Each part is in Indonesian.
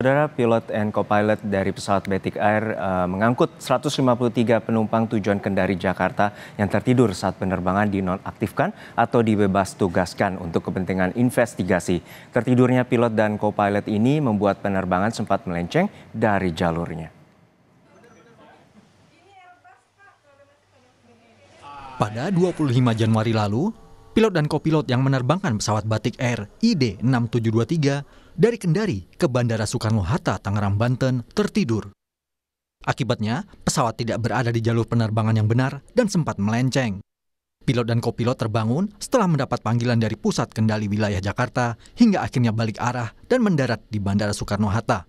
Saudara pilot and co-pilot dari pesawat Batik Air uh, mengangkut 153 penumpang tujuan Kendari Jakarta yang tertidur saat penerbangan dinonaktifkan atau dibebas tugaskan untuk kepentingan investigasi. Tertidurnya pilot dan co-pilot ini membuat penerbangan sempat melenceng dari jalurnya. Pada 25 Januari lalu, pilot dan co-pilot yang menerbangkan pesawat Batik Air ID 6723 dari Kendari ke Bandara Soekarno-Hatta, Tangerang, Banten, tertidur. Akibatnya, pesawat tidak berada di jalur penerbangan yang benar dan sempat melenceng. Pilot dan kopilot terbangun setelah mendapat panggilan dari pusat kendali wilayah Jakarta hingga akhirnya balik arah dan mendarat di Bandara Soekarno-Hatta.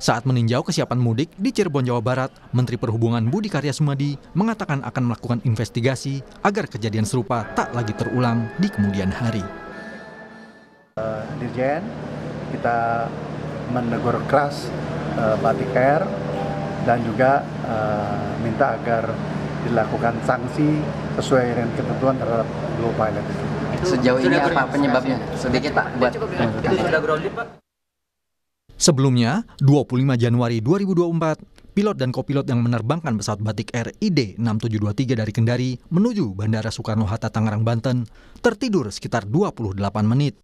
Saat meninjau kesiapan mudik di Cirebon, Jawa Barat, Menteri Perhubungan Budi Karya Sumadi mengatakan akan melakukan investigasi agar kejadian serupa tak lagi terulang di kemudian hari. Dirjen kita menegur keras uh, Batik Air dan juga uh, minta agar dilakukan sanksi sesuai dengan ketentuan terhadap Blue Pilot Sejauh ini apa penyebabnya? Sedikit Pak buat Sebelumnya, 25 Januari 2024, pilot dan kopilot yang menerbangkan pesawat Batik Air ID 6723 dari Kendari menuju Bandara Soekarno-Hatta Tangerang, Banten, tertidur sekitar 28 menit.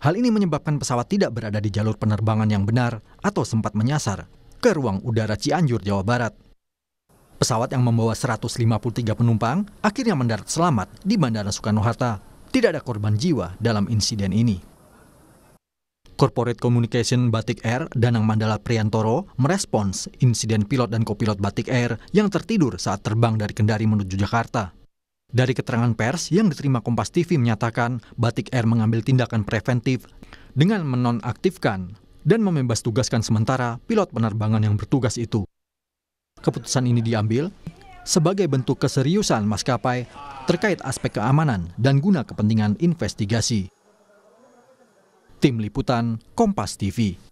Hal ini menyebabkan pesawat tidak berada di jalur penerbangan yang benar atau sempat menyasar ke ruang udara Cianjur, Jawa Barat. Pesawat yang membawa 153 penumpang akhirnya mendarat selamat di Bandara Soekarno-Hatta. Tidak ada korban jiwa dalam insiden ini. Corporate Communication Batik Air Danang Mandala Priantoro merespons insiden pilot dan kopilot Batik Air yang tertidur saat terbang dari Kendari menuju Jakarta. Dari keterangan pers yang diterima Kompas TV menyatakan, Batik Air mengambil tindakan preventif dengan menonaktifkan dan membebas tugaskan sementara pilot penerbangan yang bertugas itu. Keputusan ini diambil sebagai bentuk keseriusan maskapai terkait aspek keamanan dan guna kepentingan investigasi. Tim Liputan Kompas TV